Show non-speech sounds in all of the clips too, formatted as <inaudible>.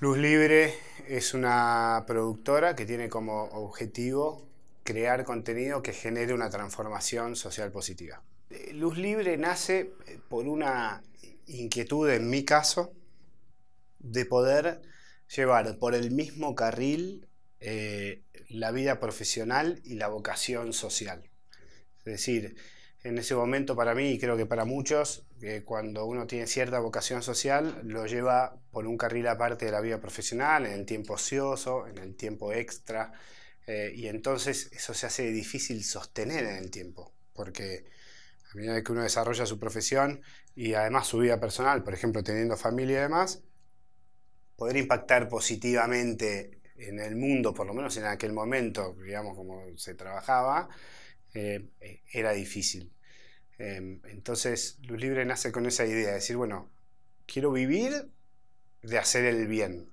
Luz Libre es una productora que tiene como objetivo crear contenido que genere una transformación social positiva. Eh, Luz Libre nace eh, por una inquietud, en mi caso, de poder llevar por el mismo carril eh, la vida profesional y la vocación social. Es decir, en ese momento para mí y creo que para muchos, eh, cuando uno tiene cierta vocación social, lo lleva por un carril aparte de la vida profesional, en el tiempo ocioso, en el tiempo extra, eh, y entonces eso se hace difícil sostener en el tiempo, porque a medida que uno desarrolla su profesión y además su vida personal, por ejemplo, teniendo familia y demás, poder impactar positivamente en el mundo, por lo menos en aquel momento, digamos, como se trabajaba, eh, eh, era difícil. Em, entonces, Luz Libre nace con esa idea, de decir, bueno, quiero vivir de hacer el bien,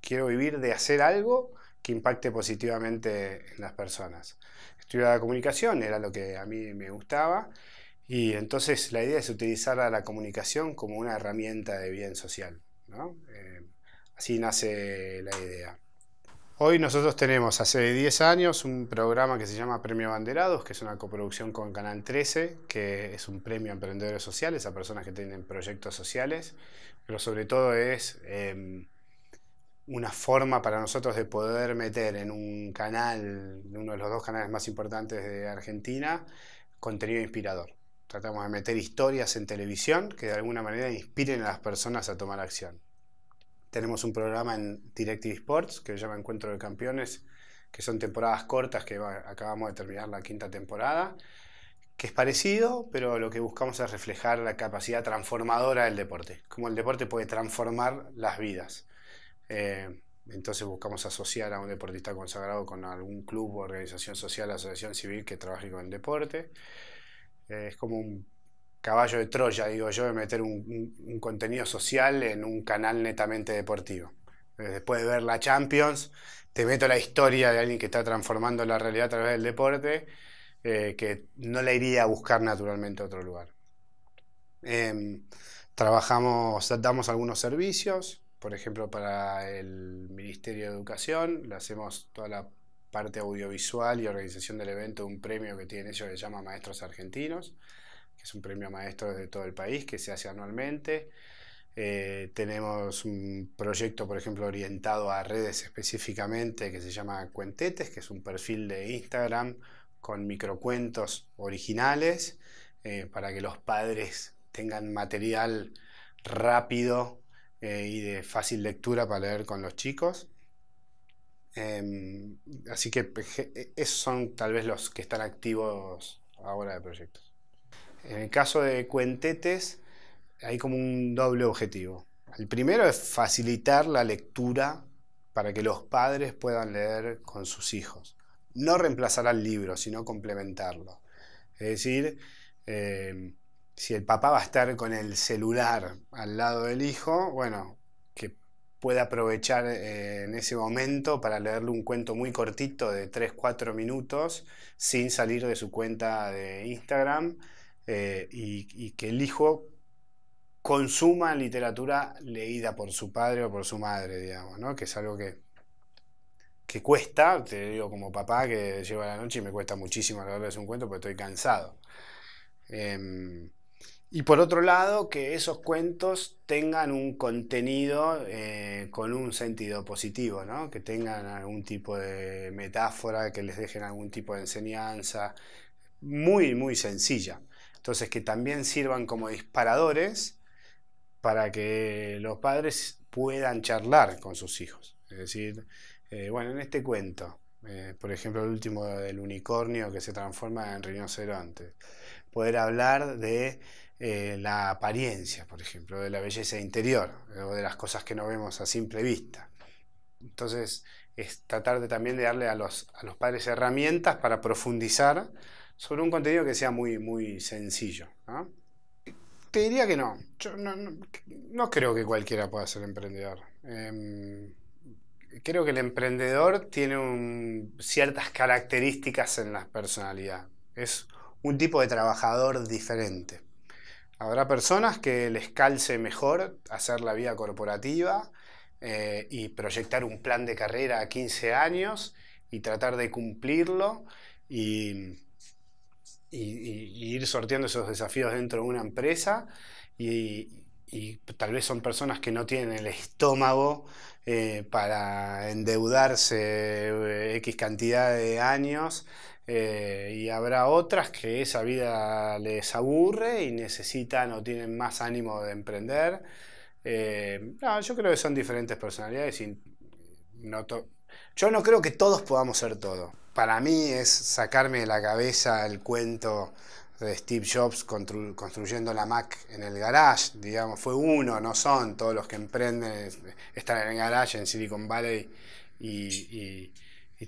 quiero vivir de hacer algo que impacte positivamente en las personas. la comunicación, era lo que a mí me gustaba, y entonces la idea es utilizar la comunicación como una herramienta de bien social. Em, así nace la idea. Hoy nosotros tenemos hace 10 años un programa que se llama Premio Banderados, que es una coproducción con Canal 13, que es un premio a emprendedores sociales, a personas que tienen proyectos sociales, pero sobre todo es em, una forma para nosotros de poder meter en un canal, uno de los dos canales más importantes de Argentina, contenido inspirador. Tratamos de meter historias en televisión que de alguna manera inspiren a las personas a tomar acción tenemos un programa en Directive Sports que se llama Encuentro de Campeones, que son temporadas cortas que acabamos de terminar la quinta temporada, que es parecido, pero lo que buscamos es reflejar la capacidad transformadora del deporte, cómo el deporte puede transformar las vidas. Eh, entonces buscamos asociar a un deportista consagrado con algún club, o organización social, asociación civil que trabaje con el deporte. Eh, es como un caballo de Troya, digo yo, de meter un, contenido social en un canal netamente deportivo. Eh, después de ver la Champions, te meto la historia de alguien que está transformando la realidad a través del deporte, eh, que no la iría a buscar naturalmente a otro lugar. Em, trabajamos, damos algunos servicios, por ejemplo, para el Ministerio de Educación, le hacemos toda la parte audiovisual y organización del evento, un premio que tienen ellos que se llama Maestros Argentinos que es un premio maestro de todo el país que se hace anualmente. Eh, tenemos un proyecto, por ejemplo, orientado a redes específicamente que se llama Cuentetes, que es un perfil de Instagram con microcuentos originales eh, para que los padres tengan material rápido eh, y de fácil lectura para leer con los chicos. Em, así que e, esos son tal vez los que están activos ahora de proyectos. En el caso de cuentetes hay como un doble objetivo. El primero es facilitar la lectura para que los padres puedan leer con sus hijos. No reemplazar al libro, sino complementarlo. Es decir, em, si el papá va a estar con el celular al lado del hijo, bueno, que pueda aprovechar eh, en ese momento para leerle un cuento muy cortito de 3-4 minutos sin salir de su cuenta de Instagram eh, y, que el hijo consuma literatura leída por su padre o por su madre, Que es algo que, que cuesta, te digo como papá que llevo la noche y me cuesta muchísimo leerles un cuento porque estoy cansado. Em, y por otro lado, que esos cuentos tengan un contenido eh, con un sentido positivo, que tengan algún tipo de metáfora, que les dejen algún tipo de enseñanza, muy, muy sencilla. Entonces, que también sirvan como disparadores para que los padres puedan charlar con sus hijos. Es decir, eh, bueno, en este cuento, eh, por ejemplo, el último del unicornio que se transforma en rinoceronte, poder hablar de eh, la apariencia, por ejemplo, de la belleza interior, o de las cosas que no vemos a simple vista. Entonces, es tratar de también de darle a los, a los padres herramientas para profundizar sobre un contenido que sea muy, muy sencillo. Te diría que no. Yo no, creo que cualquiera pueda ser emprendedor. Em, creo que el emprendedor tiene ciertas características en la personalidad. Es un tipo de trabajador diferente. Habrá personas que les calce mejor hacer la vida corporativa eh, y proyectar un plan de carrera a 15 años y tratar de cumplirlo y y, ir sorteando esos desafíos dentro de una empresa y, tal vez son personas que no tienen el estómago eh, para endeudarse eh, X cantidad de años eh, y habrá otras que esa vida les aburre y necesitan o tienen más ánimo de emprender. no, yo creo que son diferentes personalidades y yo no creo que todos podamos ser todo para mí es sacarme de la cabeza el cuento de Steve Jobs construyendo la Mac en el garage, digamos, fue uno, no son todos los que emprenden, están en el garage en Silicon Valley y,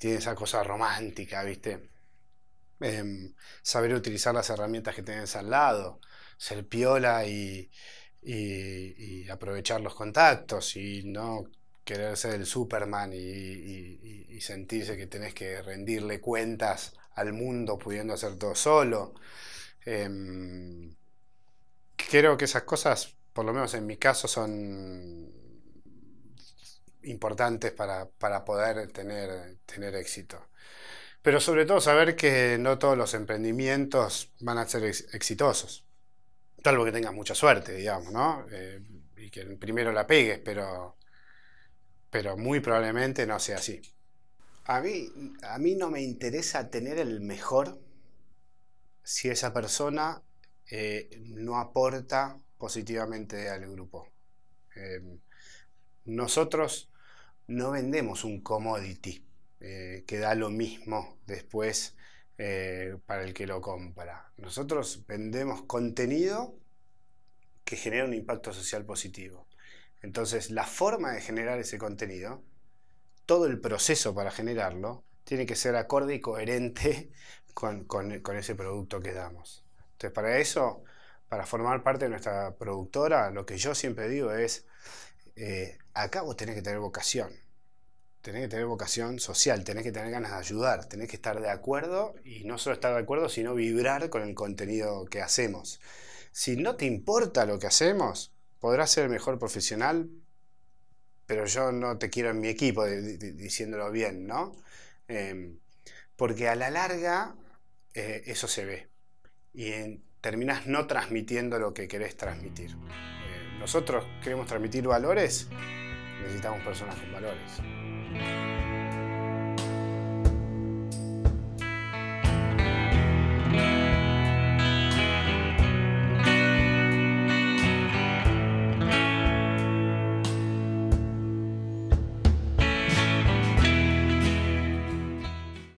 tienen esa cosa romántica, ¿viste? Em, saber utilizar las herramientas que tenés al lado, ser piola y, y aprovechar los contactos y no querer ser el Superman y, sentirse que tenés que rendirle cuentas al mundo pudiendo hacer todo solo. Em, creo que esas cosas, por lo menos en mi caso, son importantes para, poder tener, tener éxito. Pero sobre todo saber que no todos los emprendimientos van a ser exitosos. vez que tengas mucha suerte, digamos, ¿no? Eh, y que primero la pegues, pero pero muy probablemente no sea así. A mí, a mí no me interesa tener el mejor si esa persona eh, no aporta positivamente al grupo. Em, nosotros no vendemos un commodity eh, que da lo mismo después eh, para el que lo compra. Nosotros vendemos contenido que genera un impacto social positivo. Entonces, la forma de generar ese contenido, todo el proceso para generarlo, tiene que ser acorde y coherente <laughs> con, ese producto que damos. Entonces, para eso, para formar parte de nuestra productora, lo que yo siempre digo es, eh, acá vos tenés que tener vocación, tenés que tener vocación social, tenés que tener ganas de ayudar, tenés que estar de acuerdo y no solo estar de acuerdo, sino vibrar con el contenido que hacemos. Si no te importa lo que hacemos, podrás ser el mejor profesional, pero yo no te quiero en mi equipo, diciéndolo bien, ¿no? Em, porque a la larga eh, eso se ve y en, terminás no transmitiendo lo que querés transmitir. Eh, nosotros queremos transmitir valores, necesitamos personas con valores.